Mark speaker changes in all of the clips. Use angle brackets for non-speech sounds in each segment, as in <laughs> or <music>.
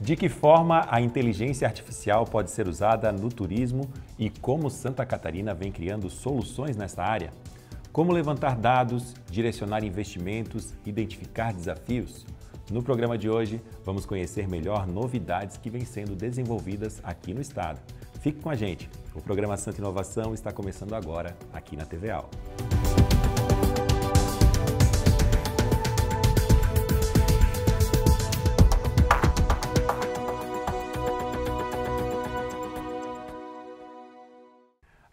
Speaker 1: De que forma a inteligência artificial pode ser usada no turismo e como Santa Catarina vem criando soluções nessa área? Como levantar dados, direcionar investimentos, identificar desafios? No programa de hoje, vamos conhecer melhor novidades que vêm sendo desenvolvidas aqui no estado. Fique com a gente. O programa Santa Inovação está começando agora aqui na TVA.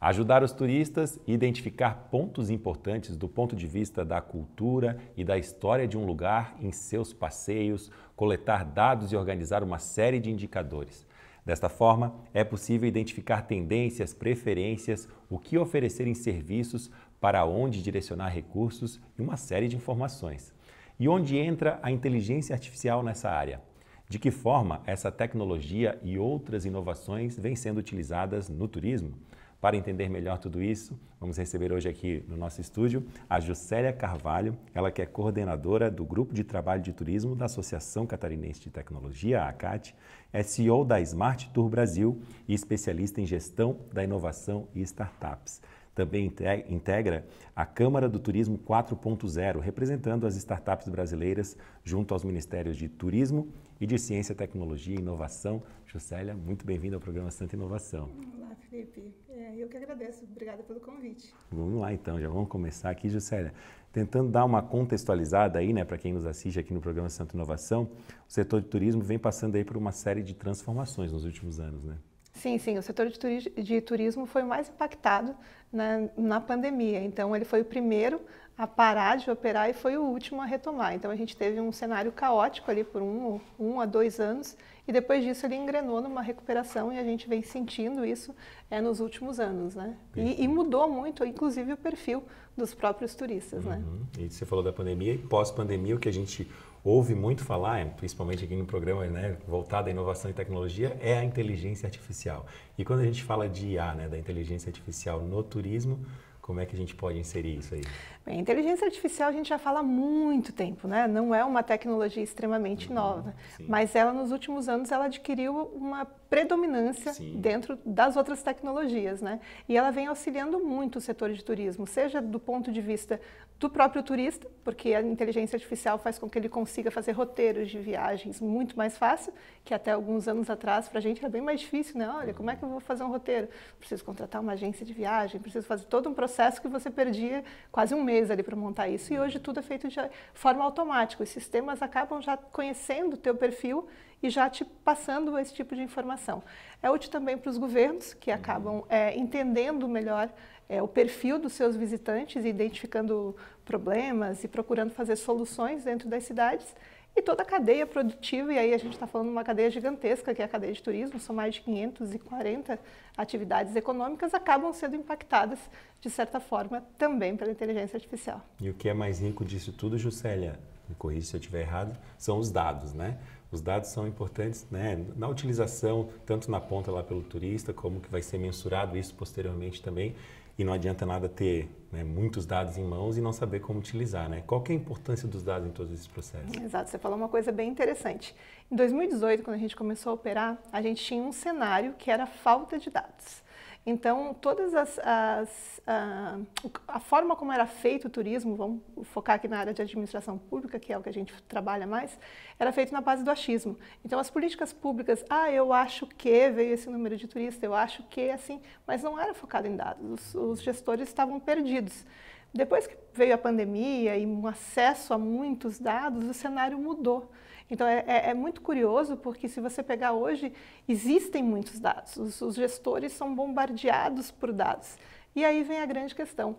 Speaker 1: ajudar os turistas a identificar pontos importantes do ponto de vista da cultura e da história de um lugar em seus passeios, coletar dados e organizar uma série de indicadores. Desta forma, é possível identificar tendências, preferências, o que oferecer em serviços, para onde direcionar recursos e uma série de informações. E onde entra a inteligência artificial nessa área? De que forma essa tecnologia e outras inovações vêm sendo utilizadas no turismo? Para entender melhor tudo isso, vamos receber hoje aqui no nosso estúdio a Juscelia Carvalho, ela que é coordenadora do Grupo de Trabalho de Turismo da Associação Catarinense de Tecnologia, a ACAT, é CEO da Smart Tour Brasil e especialista em gestão da inovação e startups. Também integra a Câmara do Turismo 4.0, representando as startups brasileiras junto aos Ministérios de Turismo e de Ciência, Tecnologia e Inovação. Juscelia, muito bem-vinda ao programa Santa Inovação.
Speaker 2: Olá. Felipe. É, eu que agradeço. Obrigada pelo convite.
Speaker 1: Vamos lá, então. Já vamos começar aqui, Juscelia. Tentando dar uma contextualizada aí, né, para quem nos assiste aqui no programa Santo Inovação, o setor de turismo vem passando aí por uma série de transformações nos últimos anos, né?
Speaker 2: Sim, sim. O setor de, turismo foi mais impactado na, na pandemia. Então, ele foi o primeiro a parar de operar e foi o último a retomar. Então, a gente teve um cenário caótico ali por um, um a dois anos e depois disso ele engrenou numa recuperação e a gente vem sentindo isso é, nos últimos anos, né? E, e mudou muito, inclusive, o perfil dos próprios turistas, né? uhum. né? E
Speaker 1: você falou da pandemia e pós-pandemia, o que a gente ouve muito falar, é, principalmente aqui no programa né, voltado à inovação e tecnologia, é a inteligência artificial. E quando a gente fala de IA, né, da inteligência artificial no turismo, como é que a gente pode inserir isso aí?
Speaker 2: Bem, é, inteligência artificial a gente já fala há muito tempo, né? Não é uma tecnologia extremamente uhum, nova, sim. mas ela nos últimos anos ela adquiriu uma predominância sim. dentro das outras tecnologias, né? E ela vem auxiliando muito o setor de turismo, seja do ponto de vista do próprio turista, porque a inteligência artificial faz com que ele consiga fazer roteiros de viagens muito mais fácil, que até alguns anos atrás para a gente era bem mais difícil, né? Olha, como é que eu vou fazer um roteiro? Preciso contratar uma agência de viagem, preciso fazer todo um processo que você perdia quase um mês meses ali para montar isso e hoje tudo é feito de forma automática. Os sistemas acabam já conhecendo o teu perfil e já te passando esse tipo de informação. É útil também para os governos, que acabam é, entendendo melhor é, o perfil dos seus visitantes, identificando problemas e procurando fazer soluções dentro das cidades e toda a cadeia produtiva, e aí a gente está falando de uma cadeia gigantesca, que é a cadeia de turismo, são mais de 540 atividades econômicas, acabam sendo impactadas, de certa forma, também pela inteligência artificial.
Speaker 1: E o que é mais rico disso tudo, Juscelia, me corrija se eu estiver errado, são os dados, né? Os dados são importantes né, na utilização, tanto na ponta lá pelo turista, como que vai ser mensurado isso posteriormente também. E não adianta nada ter né, muitos dados em mãos e não saber como utilizar. Né? Qual é a importância dos dados em todos esses processos?
Speaker 2: Exato, você falou uma coisa bem interessante. Em 2018, quando a gente começou a operar, a gente tinha um cenário que era falta de dados. Então, todas as, as a, ah, a, forma como era feito o turismo, vamos focar aqui na área de administração pública, que é o que a gente trabalha mais, era feito na base do achismo. Então, as políticas públicas, ah, eu acho que veio esse número de turistas, eu acho que é assim, mas não era focado em dados. os, os gestores estavam perdidos. Depois que veio a pandemia e um acesso a muitos dados, o cenário mudou. Então é, é, é, muito curioso porque se você pegar hoje, existem muitos dados, os, os gestores são bombardeados por dados. E aí vem a grande questão,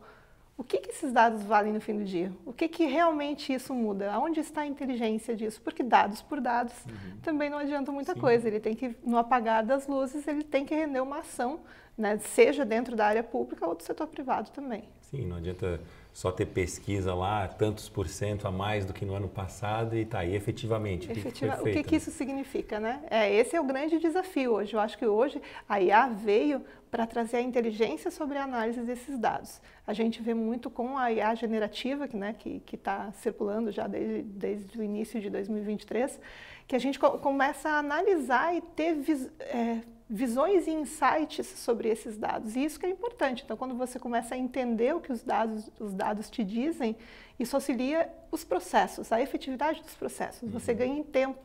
Speaker 2: o que, que, esses dados valem no fim do dia? O que, que realmente isso muda? Aonde está a inteligência disso? Porque dados por dados uhum. também não adianta muita Sim. coisa. Ele tem que, no apagar das luzes, ele tem que render uma ação, né? seja dentro da área pública ou do setor privado também.
Speaker 1: Sim, não adianta só ter pesquisa lá, tantos por cento a mais do que no ano passado e tá aí efetivamente. Efetiva, o que, feito, o que, que né? isso
Speaker 2: significa, né? É, esse é o grande desafio hoje. Eu acho que hoje a IA veio para trazer a inteligência sobre a análise desses dados. A gente vê muito com a IA generativa, que né, está circulando já desde, desde o início de 2023, que a gente co começa a analisar e ter... É, visões e insights sobre esses dados. E isso que é importante. Então, quando você começa a entender o que os dados, os dados te dizem, isso auxilia os processos, a efetividade dos processos. Uhum. Você ganha em tempo.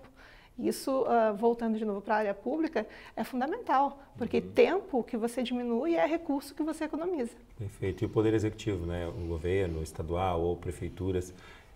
Speaker 2: Isso, uh, voltando de novo para a área pública, é fundamental, porque uhum. tempo que você diminui é recurso que você economiza.
Speaker 1: Perfeito. E o poder executivo, né? o governo estadual ou prefeituras,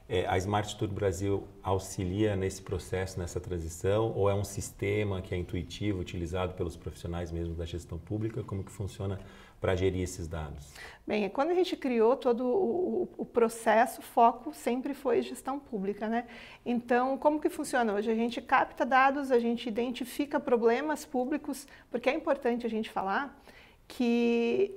Speaker 1: é, a Smart Tour Brasil auxilia nesse processo, nessa transição, ou é um sistema que é intuitivo, utilizado pelos profissionais mesmo da gestão pública? Como que funciona para gerir esses dados?
Speaker 2: Bem, é quando a gente criou todo o, o, processo, o foco sempre foi gestão pública, né? Então, como que funciona hoje? A gente capta dados, a gente identifica problemas públicos, porque é importante a gente falar que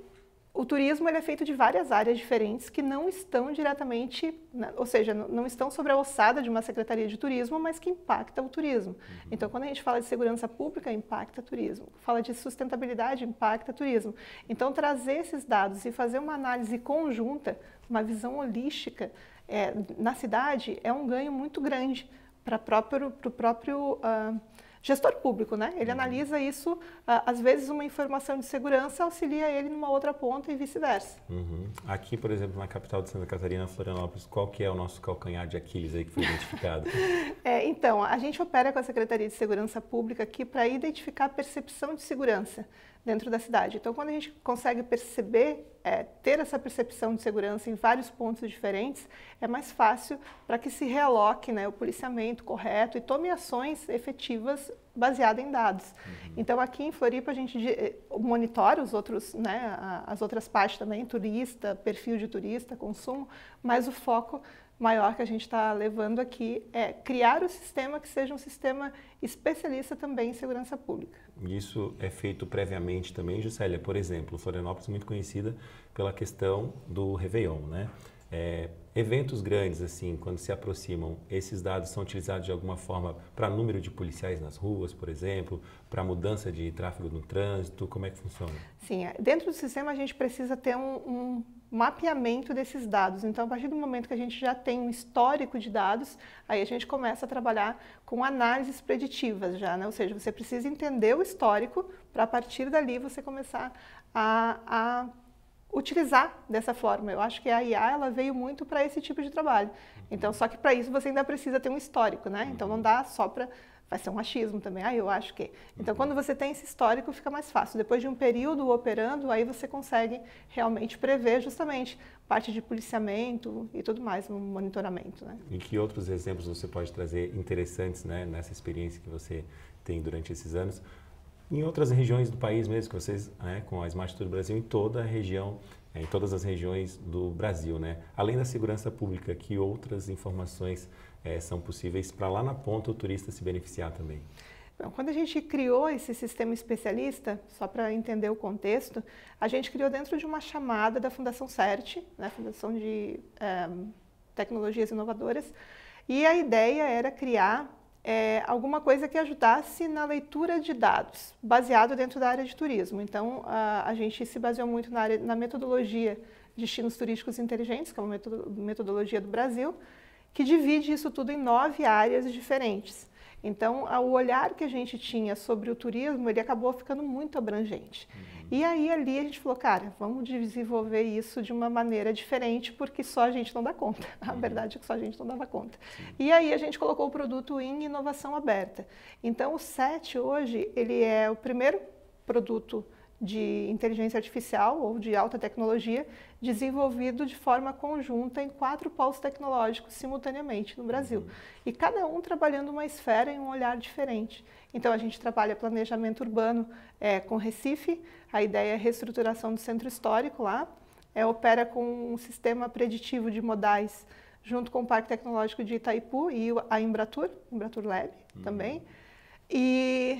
Speaker 2: o turismo é feito de várias áreas diferentes que não estão diretamente, né, ou seja, não estão sobre a ossada de uma secretaria de turismo, mas que impacta o turismo. Uhum. Então, quando a gente fala de segurança pública, impacta turismo. Fala de sustentabilidade, impacta turismo. Então, trazer esses dados e fazer uma análise conjunta, uma visão holística é, na cidade é um ganho muito grande para o próprio, pro próprio uh, gestor público, né? Ele uhum. analisa isso, ah, às vezes uma informação de segurança auxilia ele numa outra ponta e vice-versa.
Speaker 1: Uhum. Aqui, por exemplo, na capital de Santa Catarina, Florianópolis, qual que é o nosso calcanhar de Aquiles aí que foi identificado?
Speaker 2: <laughs> é, então, a gente opera com a Secretaria de Segurança Pública aqui para identificar a percepção de segurança dentro da cidade. Então, quando a gente consegue perceber é, ter essa percepção de segurança em vários pontos diferentes, é mais fácil para que se realoque né, o policiamento correto e tome ações efetivas baseadas em dados. Uhum. Então, aqui em Floripa, a gente eh, monitora os outros, né, as outras partes também, turista, perfil de turista, consumo, mas o foco maior que a gente está levando aqui é criar o um sistema que seja um sistema especialista também em segurança pública.
Speaker 1: Isso é feito previamente também, Juscelia. Por exemplo, Florianópolis é muito conhecida pela questão do Réveillon, né? É, eventos grandes, assim, quando se aproximam, esses dados são utilizados de alguma forma para número de policiais nas ruas, por exemplo, para mudança de tráfego no trânsito, como é que funciona?
Speaker 2: Sim, é, dentro do sistema a gente precisa ter um, um mapeamento desses dados. Então, a partir do momento que a gente já tem um histórico de dados, aí a gente começa a trabalhar com análises preditivas já, né? Ou seja, você precisa entender o histórico para a partir dali você começar a, a utilizar dessa forma. Eu acho que a IA ela veio muito para esse tipo de trabalho. Então, só que para isso você ainda precisa ter um histórico, né? Então, não uhum. dá só para vai ser um achismo também. Ah, eu acho que. Então, uhum. quando você tem esse histórico, fica mais fácil. Depois de um período operando, aí você consegue realmente prever justamente parte de policiamento e tudo mais, um monitoramento. Né?
Speaker 1: E que outros exemplos você pode trazer interessantes né, nessa experiência que você tem durante esses anos? Em outras regiões do país mesmo, que vocês, né, com a Smart Tour Brasil, em toda a região é, em todas as regiões do Brasil, né? Além da segurança pública, que outras informações é, são possíveis para lá na ponta o turista se beneficiar também?
Speaker 2: Quando a gente criou esse sistema especialista, só para entender o contexto, a gente criou dentro de uma chamada da Fundação CERT, né, Fundação de eh, Tecnologias Inovadoras, e a ideia era criar eh, alguma coisa que ajudasse na leitura de dados, baseado dentro da área de turismo. Então, a, a gente se baseou muito na, área, na metodologia Destinos Turísticos Inteligentes, que é uma metodologia do Brasil, que divide isso tudo em nove áreas diferentes. Então, o olhar que a gente tinha sobre o turismo, ele acabou ficando muito abrangente. Uhum. E aí, ali, a gente falou, cara, vamos desenvolver isso de uma maneira diferente, porque só a gente não dá conta. <laughs> A uhum. verdade é que só a gente não dava conta. Sim. E aí, a gente colocou o produto em inovação aberta. Então, o SET, hoje, ele é o primeiro produto de inteligência artificial ou de alta tecnologia desenvolvido de forma conjunta em quatro polos tecnológicos simultaneamente no Brasil. Uhum. E cada um trabalhando uma esfera e um olhar diferente. Então, a gente trabalha planejamento urbano é, com Recife, a ideia é reestruturação do centro histórico lá, é, opera com um sistema preditivo de modais junto com o Parque Tecnológico de Itaipu e a Embratur, Embratur Lab uhum. também. E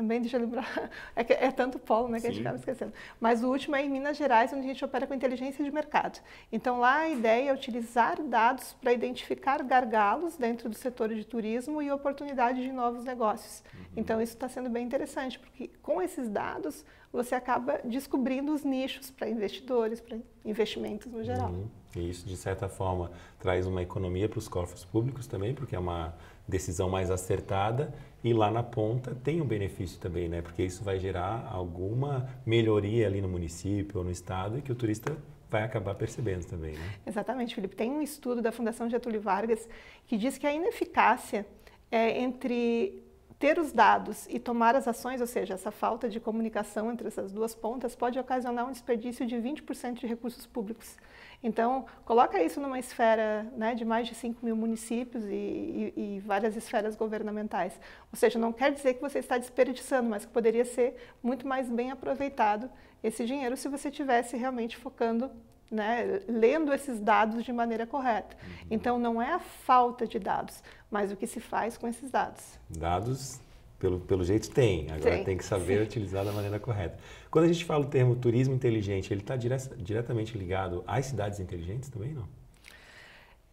Speaker 2: também, deixa eu lembrar, <laughs> é, que, é tanto polo né, que Sim. a gente acaba esquecendo. Mas o último é em Minas Gerais, onde a gente opera com inteligência de mercado. Então lá a ideia é utilizar dados para identificar gargalos dentro do setor de turismo e oportunidade de novos negócios. Uhum. Então isso está sendo bem interessante, porque com esses dados você acaba descobrindo os nichos para investidores, para investimentos no geral.
Speaker 1: Uhum. E isso, de certa forma, traz uma economia para os corpos públicos também, porque é uma decisão mais acertada e lá na ponta tem um benefício também, né? Porque isso vai gerar alguma melhoria ali no município ou no estado e que o turista vai acabar percebendo também, né?
Speaker 2: Exatamente, Felipe. Tem um estudo da Fundação Getúlio Vargas que diz que a ineficácia é entre ter os dados e tomar as ações, ou seja, essa falta de comunicação entre essas duas pontas, pode ocasionar um desperdício de 20% de recursos públicos. Então, coloca isso numa esfera né, de mais de 5 mil municípios e, e, e, várias esferas governamentais. Ou seja, não quer dizer que você está desperdiçando, mas que poderia ser muito mais bem aproveitado esse dinheiro se você tivesse realmente focando, né, lendo esses dados de maneira correta. Uhum. Então, não é a falta de dados, mas o que se faz com esses dados.
Speaker 1: Dados, pelo, pelo jeito, tem. Agora tem, tem que saber Sim. <laughs> utilizar da maneira correta. Quando a gente fala o termo turismo inteligente, ele está diretamente ligado às cidades inteligentes também, não?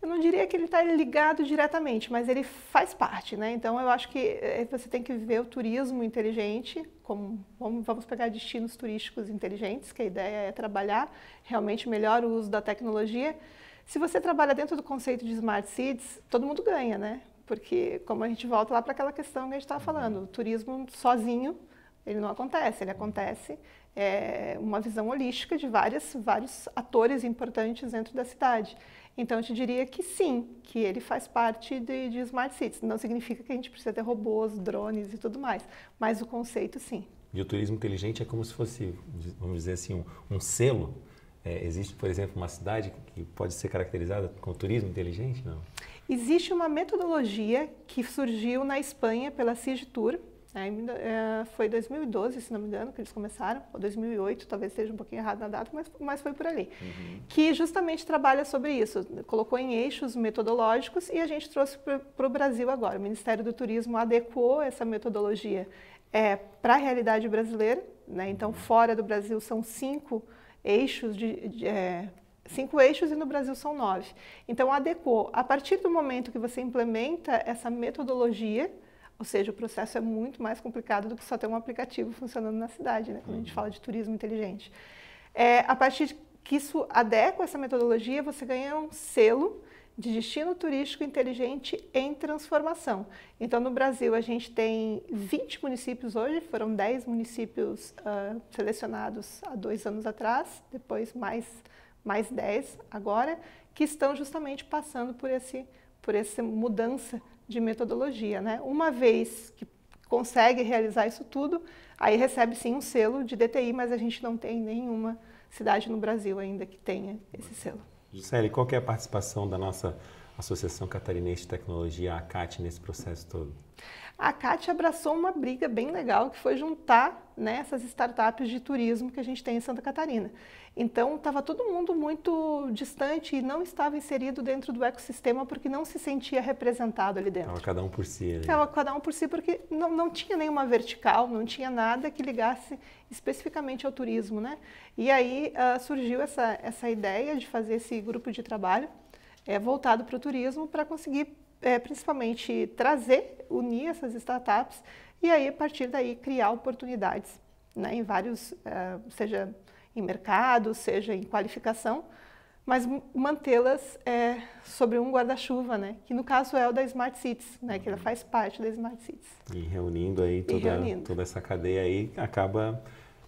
Speaker 2: Eu não diria que ele está ligado diretamente, mas ele faz parte, né? Então eu acho que eh, você tem que ver o turismo inteligente, como vamos pegar destinos turísticos inteligentes, que a ideia é trabalhar realmente melhor o uso da tecnologia. Se você trabalha dentro do conceito de smart cities, todo mundo ganha, né? Porque como a gente volta lá para aquela questão que a gente estava falando, uhum. o turismo sozinho ele não acontece, ele acontece é, uma visão holística de várias, vários atores importantes dentro da cidade. Então, eu te diria que sim, que ele faz parte de, de smart cities. Não significa que a gente precisa ter robôs, drones e tudo mais, mas o conceito, sim.
Speaker 1: E o turismo inteligente é como se fosse, vamos dizer assim, um, um selo. É, existe, por exemplo, uma cidade que pode ser caracterizada com turismo inteligente? Não.
Speaker 2: Existe uma metodologia que surgiu na Espanha pela CIGITUR, é, é, foi 2012, se não me engano, que eles começaram, ou 2008, talvez esteja um pouquinho errado na data, mas, mas foi por ali. Uhum. Que justamente trabalha sobre isso, colocou em eixos metodológicos e a gente trouxe para o Brasil agora. O Ministério do Turismo adequou essa metodologia é, para a realidade brasileira, né? então uhum. fora do Brasil são cinco eixos de, de é, cinco eixos e no Brasil são nove. Então adequou. A partir do momento que você implementa essa metodologia, ou seja, o processo é muito mais complicado do que só ter um aplicativo funcionando na cidade, né? quando a gente uhum. fala de turismo inteligente. É, a partir que isso adequa essa metodologia, você ganha um selo de destino turístico inteligente em transformação. Então, no Brasil, a gente tem 20 uhum. municípios hoje, foram 10 municípios uh, selecionados há dois anos atrás, depois mais, mais 10 agora, que estão justamente passando por, esse, por essa mudança de metodologia. Né? Uma vez que consegue realizar isso tudo, aí recebe sim um selo de DTI, mas a gente não tem nenhuma cidade no Brasil ainda que tenha esse selo.
Speaker 1: Gisele, qual é a participação da nossa Associação Catarinense de Tecnologia, a ACAT, nesse processo todo?
Speaker 2: a CAT abraçou uma briga bem legal que foi juntar né, essas startups de turismo que a gente tem em Santa Catarina. Então estava todo mundo muito distante e não estava inserido dentro do ecossistema porque não se sentia representado ali dentro. Estava
Speaker 1: cada um por si. Estava
Speaker 2: cada um por si porque não, não tinha nenhuma vertical, não tinha nada que ligasse especificamente ao turismo. Né? E aí uh, surgiu essa, essa ideia de fazer esse grupo de trabalho é, voltado para o turismo para conseguir é, principalmente trazer, unir essas startups e aí a partir daí criar oportunidades né, em vários, uh, seja em mercado, seja em qualificação, mas mantê-las é, sobre um guarda-chuva, né? Que no caso é o da Smart Cities, né? Que ela uhum. faz parte da Smart Cities.
Speaker 1: E reunindo aí toda, reunindo. toda essa cadeia aí acaba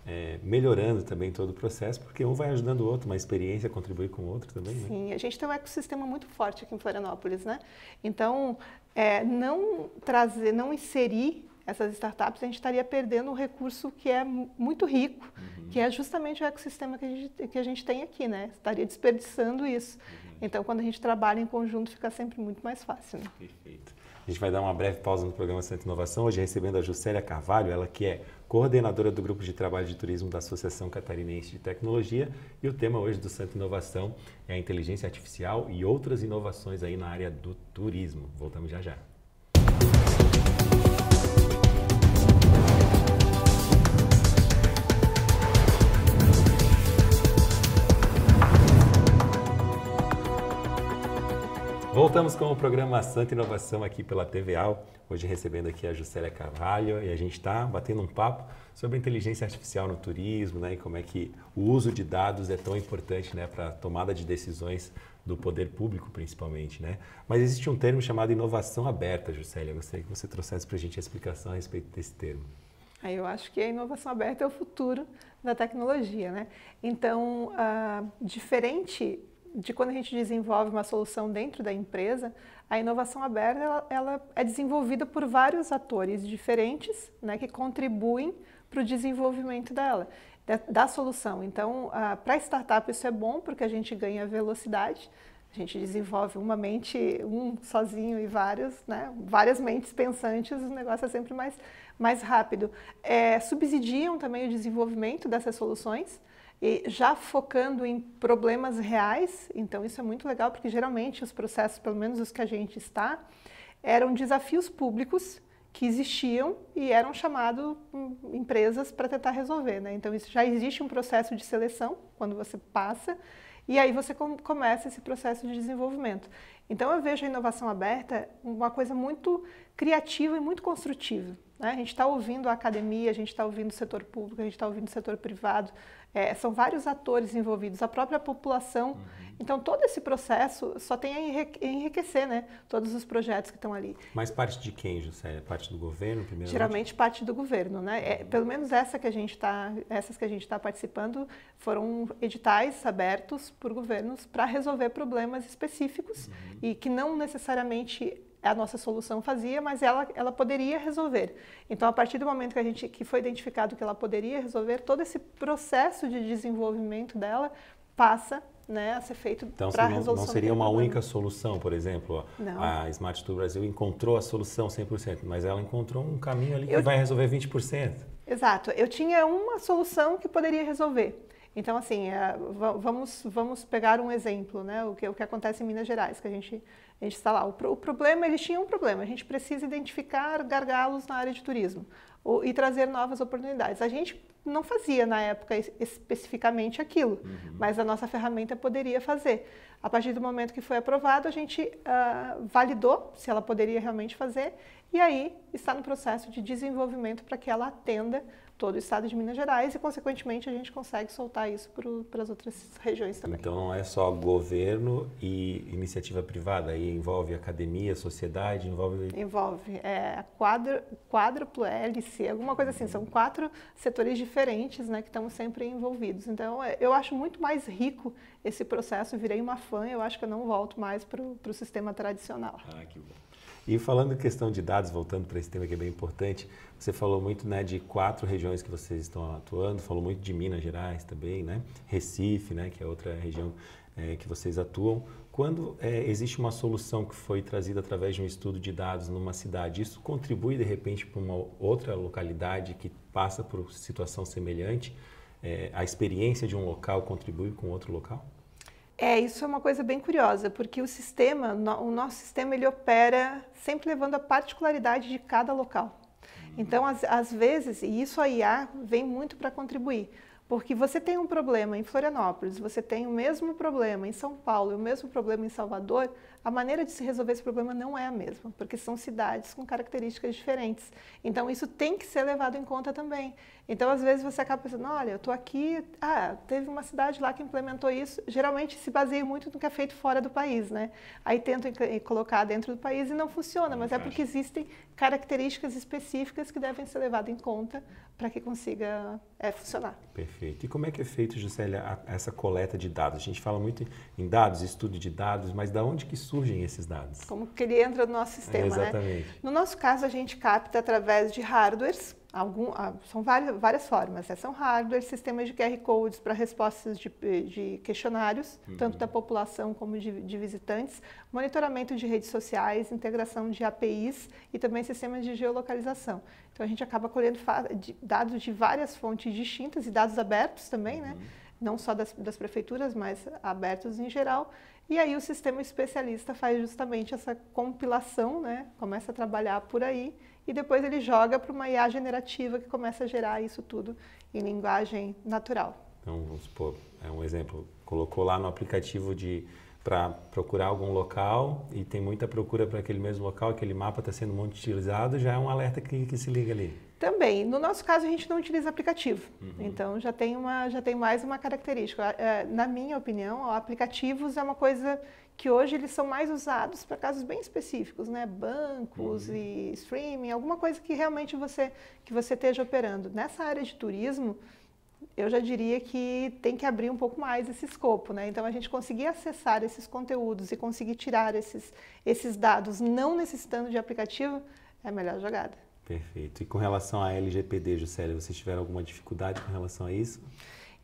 Speaker 1: é, melhorando também todo o processo, porque um vai ajudando o outro, uma experiência contribui com o outro também. Né?
Speaker 2: Sim, a gente tem um ecossistema muito forte aqui em Florianópolis, né? Então, é, não trazer, não inserir essas startups, a gente estaria perdendo um recurso que é muito rico, uhum. que é justamente o ecossistema que a, gente, que a gente tem aqui, né? Estaria desperdiçando isso. Uhum. Então, quando a gente trabalha em conjunto, fica sempre muito mais fácil. Né? Perfeito.
Speaker 1: A gente vai dar uma breve pausa no programa Centro Inovação, hoje recebendo a Juscelia Carvalho, ela que é coordenadora do Grupo de Trabalho de Turismo da Associação Catarinense de Tecnologia. E o tema hoje do Santo Inovação é a inteligência artificial e outras inovações aí na área do turismo. Voltamos já já. Voltamos com o programa Santa Inovação aqui pela TVA. Hoje recebendo aqui a Juscelia Carvalho e a gente está batendo um papo sobre inteligência artificial no turismo né, e como é que o uso de dados é tão importante né, para a tomada de decisões do poder público, principalmente. Né? Mas existe um termo chamado inovação aberta, Juscelia. Eu gostaria que você trouxesse para a gente a explicação a respeito desse termo.
Speaker 2: Eu acho que a inovação aberta é o futuro da tecnologia, né? Então, uh, diferente de quando a gente desenvolve uma solução dentro da empresa, a inovação aberta ela, ela é desenvolvida por vários atores diferentes né, que contribuem para o desenvolvimento dela, da, da solução. Então, para startup isso é bom porque a gente ganha velocidade, a gente desenvolve uma mente, um sozinho e vários, né? várias mentes pensantes, o negócio é sempre mais, mais rápido. É, subsidiam também o desenvolvimento dessas soluções, e já focando em problemas reais. Então, isso é muito legal, porque geralmente os processos, pelo menos os que a gente está, eram desafios públicos que existiam e eram chamado hum, empresas para tentar resolver. Né? Então, isso já existe um processo de seleção quando você passa. E aí você começa esse processo de desenvolvimento. Então eu vejo a inovação aberta uma coisa muito criativa e muito construtiva. Né? A gente está ouvindo a academia, a gente está ouvindo o setor público, a gente está ouvindo o setor privado, é, são vários atores envolvidos, a própria população. Uhum. Então, todo esse processo só tem a enriquecer né? todos os projetos que estão ali.
Speaker 1: Mas parte de quem, José? Parte do governo, primeiro? Geralmente
Speaker 2: parte do governo. Né? É, uhum. pelo menos essa que a gente tá, essas que a gente está participando foram editais abertos por governos para resolver problemas específicos uhum. e que não necessariamente a nossa solução fazia, mas ela, ela poderia resolver. Então, a partir do momento que, a gente, que foi identificado que ela poderia resolver, todo esse processo de desenvolvimento dela passa né, a ser feito então, para a resolução. Não seria
Speaker 1: uma única solução, por exemplo. Não. A Smart Tour Brasil encontrou a solução 100%, mas ela encontrou um caminho ali que Eu... vai resolver 20%.
Speaker 2: Exato. Eu tinha uma solução que poderia resolver. Então, assim, é, vamos, vamos pegar um exemplo, né? O que, o que acontece em Minas Gerais, que a gente a gente está lá. O, o problema, eles tinham um problema, a gente precisa identificar gargalos na área de turismo e trazer novas oportunidades. A gente não fazia na época especificamente aquilo, uhum. mas a nossa ferramenta poderia fazer. A partir do momento que foi aprovado, a gente uh, validou se ela poderia realmente fazer e aí está no processo de desenvolvimento para que ela atenda todo o estado de Minas Gerais e, consequentemente, a gente consegue soltar isso para as outras regiões também.
Speaker 1: Então, não é só governo e iniciativa privada, aí envolve academia, sociedade, envolve...
Speaker 2: Envolve, é, quadro, quádruplo hélice, alguma coisa assim, são quatro setores diferentes né, que estão sempre envolvidos. Então, é, eu acho muito mais rico esse processo, eu virei uma fã, eu acho que eu não volto mais para o sistema tradicional.
Speaker 3: Ah, que bom.
Speaker 1: E falando em questão de dados, voltando para esse tema que é bem importante, você falou muito né, de quatro regiões que vocês estão atuando, falou muito de Minas Gerais também, né? Recife, né, que é outra região é, que vocês atuam. Quando é, existe uma solução que foi trazida através de um estudo de dados numa cidade, isso contribui de repente para uma outra localidade que passa por situação semelhante? É, a experiência de um local contribui com outro local?
Speaker 2: É, isso é uma coisa bem curiosa, porque o sistema, o nosso sistema, ele opera sempre levando a particularidade de cada local. Uhum. Então, às, às vezes, e isso a IA vem muito para contribuir, porque você tem um problema em Florianópolis, você tem o mesmo problema em São Paulo, o mesmo problema em Salvador, a maneira de se resolver esse problema não é a mesma, porque são cidades com características diferentes. Então, isso tem que ser levado em conta também. Então, às vezes, você acaba pensando: olha, eu estou aqui, ah, teve uma cidade lá que implementou isso. Geralmente, se baseia muito no que é feito fora do país, né? Aí tentam colocar dentro do país e não funciona, mas é porque existem características específicas que devem ser levadas em conta para que consiga é, funcionar.
Speaker 1: Perfeito. E como é que é feito, Juscelia, essa coleta de dados? A gente fala muito em dados, estudo de dados, mas da onde que isso surgem esses dados.
Speaker 2: Como que ele entra no nosso sistema, é, exatamente. Né? No nosso caso, a gente capta através de hardwares, algum, ah, são várias, várias formas, né? são hardwares, sistemas de QR Codes para respostas de, de questionários, uhum. tanto da população como de, de visitantes, monitoramento de redes sociais, integração de APIs e também sistemas de geolocalização. Então, a gente acaba colhendo dados de várias fontes distintas e dados abertos também, né? uhum. né? não só das, das, prefeituras, mas abertos em geral. E aí o sistema especialista faz justamente essa compilação, né? começa a trabalhar por aí e depois ele joga para uma IA generativa que começa a gerar isso tudo em linguagem natural.
Speaker 1: Então, vamos supor, é um exemplo, colocou lá no aplicativo de para procurar algum local e tem muita procura para aquele mesmo local, aquele mapa está sendo muito utilizado, já é um alerta que, que se liga ali.
Speaker 2: Também. No nosso caso, a gente não utiliza aplicativo. Uhum. Então, já tem, uma, já tem mais uma característica. É, é, na minha opinião, aplicativos é uma coisa que hoje eles são mais usados para casos bem específicos, né? Bancos uhum. e streaming, alguma coisa que realmente você, que você esteja operando. Nessa área de turismo, eu já diria que tem que abrir um pouco mais esse escopo, né? Então a gente conseguir acessar esses conteúdos e conseguir tirar esses, esses dados não necessitando de aplicativo é a melhor jogada.
Speaker 1: Perfeito. E com relação à LGPD, Juscelia, vocês tiveram alguma dificuldade com relação a isso?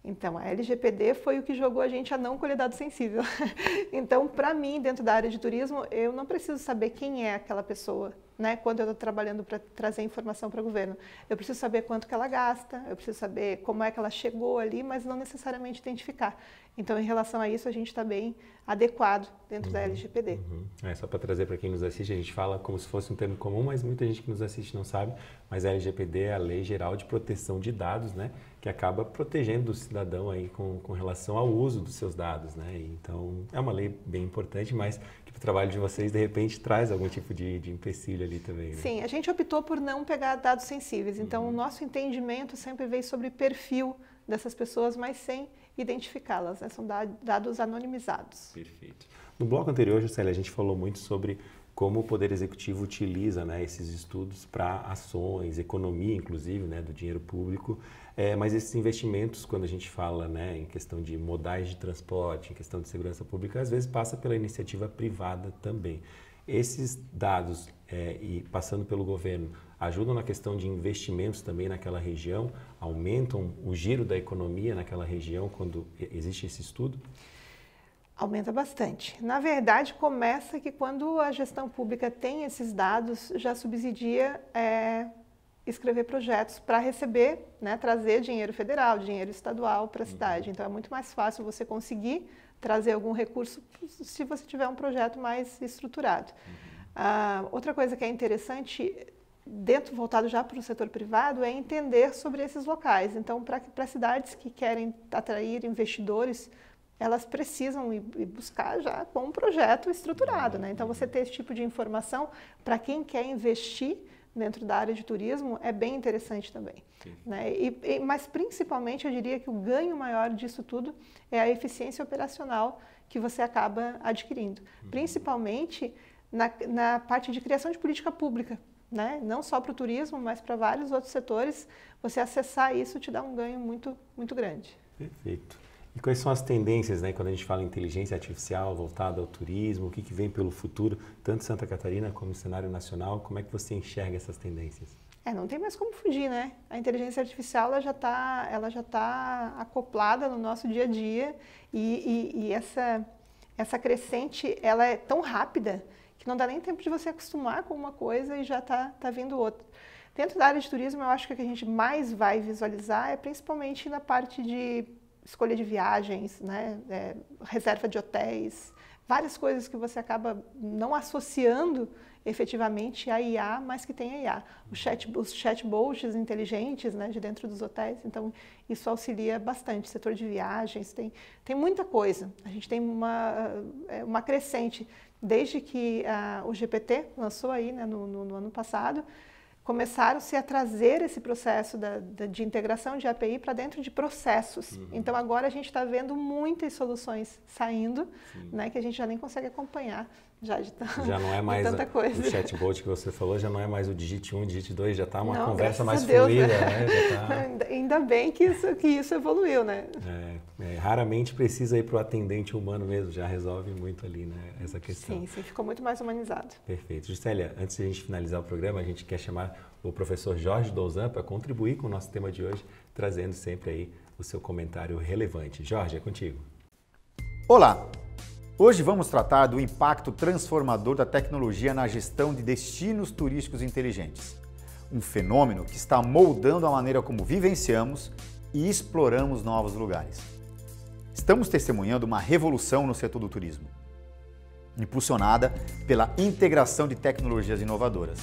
Speaker 2: Então, a LGPD foi o que jogou a gente a não colher dados sensíveis. <laughs> então, para mim, dentro da área de turismo, eu não preciso saber quem é aquela pessoa, né? Quando eu estou trabalhando para trazer informação para o governo, eu preciso saber quanto que ela gasta, eu preciso saber como é que ela chegou ali, mas não necessariamente identificar. Então, em relação a isso, a gente está bem adequado dentro uhum, da LGPD. Uhum.
Speaker 1: É só para trazer para quem nos assiste, a gente fala como se fosse um termo comum, mas muita gente que nos assiste não sabe. Mas a LGPD é a Lei Geral de Proteção de Dados, né? que acaba protegendo o cidadão aí com, com relação ao uso dos seus dados, né? Então, é uma lei bem importante, mas o trabalho de vocês de repente traz algum tipo de, de empecilho ali também. Né?
Speaker 2: Sim, a gente optou por não pegar dados sensíveis. Então, uhum. o nosso entendimento sempre vem sobre perfil dessas pessoas, mas sem identificá-las. Né? São dados anonimizados. Perfeito.
Speaker 1: No bloco anterior, Juscelia, a gente falou muito sobre como o Poder Executivo utiliza né, esses estudos para ações, economia, inclusive, né, do dinheiro público. É, mas esses investimentos, quando a gente fala né, em questão de modais de transporte, em questão de segurança pública, às vezes passa pela iniciativa privada também. Esses dados é, e passando pelo governo ajudam na questão de investimentos também naquela região, aumentam o giro da economia naquela região quando existe esse estudo?
Speaker 2: Aumenta bastante. Na verdade, começa que quando a gestão pública tem esses dados, já subsidia é, escrever projetos para receber, né, trazer dinheiro federal, dinheiro estadual para a uhum. cidade. Então é muito mais fácil você conseguir trazer algum recurso se você tiver um projeto mais estruturado. Uh, outra coisa que é interessante dentro voltado já para o setor privado é entender sobre esses locais. Então para para cidades que querem atrair investidores elas precisam ir buscar já com um projeto estruturado, uhum. né? Então você ter esse tipo de informação para quem quer investir dentro da área de turismo é bem interessante também. Né? E, e, mas principalmente eu diria que o ganho maior disso tudo é a eficiência operacional que você acaba adquirindo, uhum. principalmente na, na parte de criação de política pública. Né? não só para o turismo, mas para vários outros setores, você acessar isso te dá um ganho muito, muito grande.
Speaker 1: Perfeito. E quais são as tendências, né, quando a gente fala em inteligência artificial voltada ao turismo, o que, que vem pelo futuro, tanto Santa Catarina como no cenário nacional, como é que você enxerga essas tendências?
Speaker 2: É, não tem mais como fugir, né? A inteligência artificial ela já está, ela já tá acoplada no nosso dia a dia e, e, e essa essa crescente ela é tão rápida que não dá nem tempo de você acostumar com uma coisa e já tá tá vindo outra. Dentro da área de turismo, eu acho que o que a gente mais vai visualizar é principalmente na parte de escolha de viagens, né? É, reserva de hotéis, várias coisas que você acaba não associando efetivamente a IA, mas que tem a IA. O chat, os chatbots inteligentes né, de dentro dos hotéis, então isso auxilia bastante. setor de viagens, tem, tem muita coisa. A gente tem uma, é, uma crescente. Desde que a, ah, o GPT lançou aí né, no, no, no ano passado, começaram-se a trazer esse processo da, da, de integração de API para dentro de processos. Uhum. Então agora a gente está vendo muitas soluções saindo, né, que a gente já nem consegue acompanhar já de, já não é mais tanta coisa. O <laughs>
Speaker 1: chatbot que você falou já não é mais o digite 1, digite 2, já está uma não, conversa mais Deus, fluida. Né? né?
Speaker 2: Tá... <laughs> Ainda bem que isso, que isso evoluiu, né?
Speaker 1: É, é raramente precisa ir para o atendente humano mesmo, já resolve muito ali né, essa questão. Sim,
Speaker 2: sim, ficou muito mais humanizado.
Speaker 1: Perfeito. Gisélia, antes de a gente finalizar o programa, a gente quer chamar o professor Jorge Douzan para contribuir com o nosso tema de hoje, trazendo sempre aí o seu comentário relevante. Jorge, é contigo.
Speaker 3: Olá! Hoje vamos tratar do impacto transformador da tecnologia na gestão de destinos turísticos inteligentes. Um fenômeno que está moldando a maneira como vivenciamos e exploramos novos lugares. Estamos testemunhando uma revolução no setor do turismo, impulsionada pela integração de tecnologias inovadoras.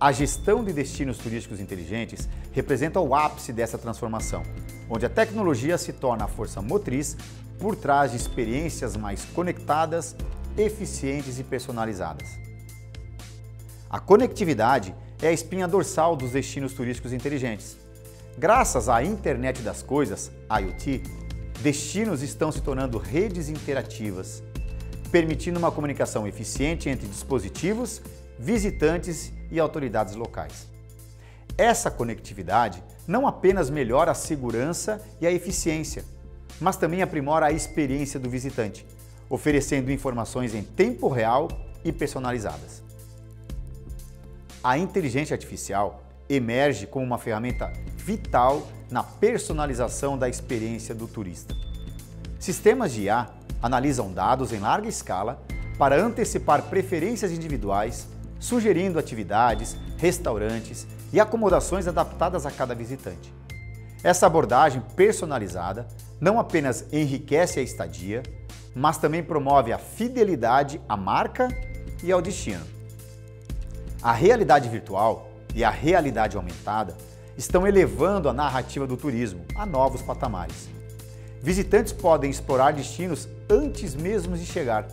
Speaker 3: A gestão de destinos turísticos inteligentes representa o ápice dessa transformação, onde a tecnologia se torna a força motriz por trás de experiências mais conectadas, eficientes e personalizadas. A conectividade é a espinha dorsal dos destinos turísticos inteligentes. Graças à Internet das Coisas, IoT, destinos estão se tornando redes interativas, permitindo uma comunicação eficiente entre dispositivos, visitantes e autoridades locais. Essa conectividade não apenas melhora a segurança e a eficiência, mas também aprimora a experiência do visitante, oferecendo informações em tempo real e personalizadas. A inteligência artificial emerge como uma ferramenta vital na personalização da experiência do turista. Sistemas de IA analisam dados em larga escala para antecipar preferências individuais, sugerindo atividades, restaurantes e acomodações adaptadas a cada visitante. Essa abordagem personalizada não apenas enriquece a estadia, mas também promove a fidelidade à marca e ao destino. A realidade virtual e a realidade aumentada estão elevando a narrativa do turismo a novos patamares. Visitantes podem explorar destinos antes mesmo de chegar,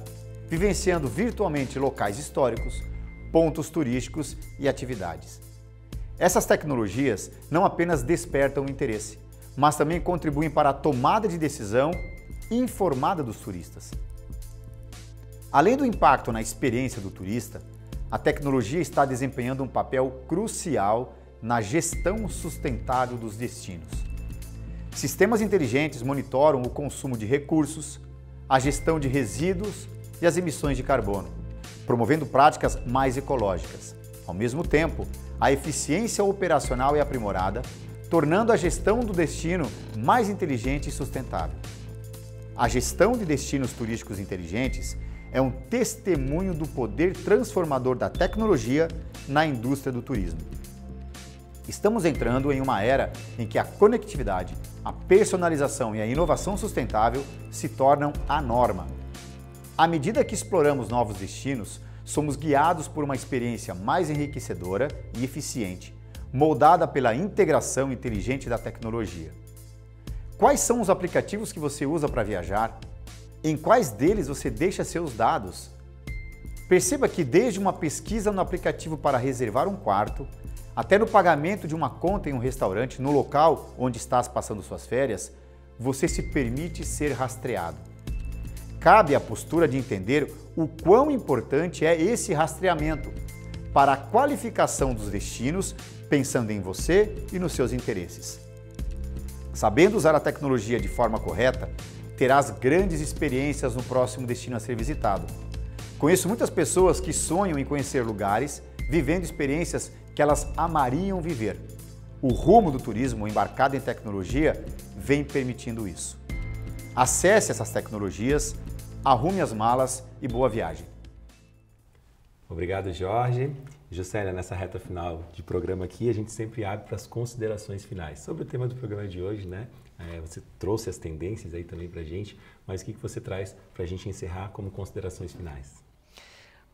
Speaker 3: vivenciando virtualmente locais históricos, pontos turísticos e atividades. Essas tecnologias não apenas despertam o interesse, mas também contribuem para a tomada de decisão informada dos turistas. Além do impacto na experiência do turista, a tecnologia está desempenhando um papel crucial na gestão sustentável dos destinos. Sistemas inteligentes monitoram o consumo de recursos, a gestão de resíduos e as emissões de carbono, promovendo práticas mais ecológicas. Ao mesmo tempo, a eficiência operacional é aprimorada, tornando a gestão do destino mais inteligente e sustentável. A gestão de destinos turísticos inteligentes é um testemunho do poder transformador da tecnologia na indústria do turismo. Estamos entrando em uma era em que a conectividade, a personalização e a inovação sustentável se tornam a norma. À medida que exploramos novos destinos, somos guiados por uma experiência mais enriquecedora e eficiente, moldada pela integração inteligente da tecnologia. Quais são os aplicativos que você usa para viajar? Em quais deles você deixa seus dados? Perceba que desde uma pesquisa no aplicativo para reservar um quarto, até no pagamento de uma conta em um restaurante, no local onde estás passando suas férias, você se permite ser rastreado. Cabe à postura de entender o quão importante é esse rastreamento para a qualificação dos destinos, pensando em você e nos seus interesses. Sabendo usar a tecnologia de forma correta, terás grandes experiências no próximo destino a ser visitado. Conheço muitas pessoas que sonham em conhecer lugares vivendo experiências que elas amariam viver. O rumo do turismo embarcado em tecnologia vem permitindo isso. Acesse essas tecnologias, arrume as malas e boa viagem.
Speaker 1: Obrigado, Jorge. Juscelia, nessa reta final de programa aqui, a gente sempre abre para as considerações finais sobre o tema do programa de hoje, né? É, você trouxe as tendências aí também para a gente, mas o que, que você traz para a gente encerrar como considerações finais?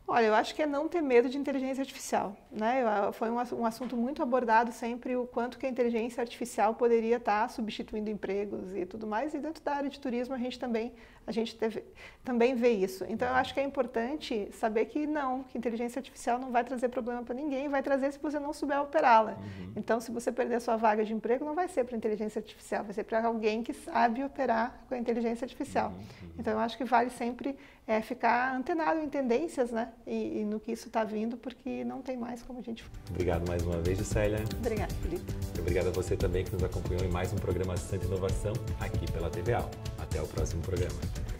Speaker 2: Olha, eu acho que é não ter medo de inteligência artificial. Né? Ah, foi um, assunto muito abordado sempre o quanto que a inteligência artificial poderia estar tá substituindo empregos e tudo mais. E dentro da área de turismo a gente também a gente teve, também vê isso. Então eu acho que é importante saber que não, que inteligência artificial não vai trazer problema para ninguém, vai trazer se você não souber operá-la. Uhum. Então se você perder sua vaga de emprego não vai ser para inteligência artificial, vai ser para alguém que sabe operar com a inteligência artificial. Uhum. uhum. Então eu acho que vale sempre é ficar antenado em tendências, né? E, e no que isso está vindo, porque não tem mais como a gente.
Speaker 1: Obrigado mais uma vez, Gissélia.
Speaker 2: Obrigada, Felipe.
Speaker 1: obrigado a você também que nos acompanhou em mais um programa Santa Inovação aqui pela TVA. Até o próximo programa.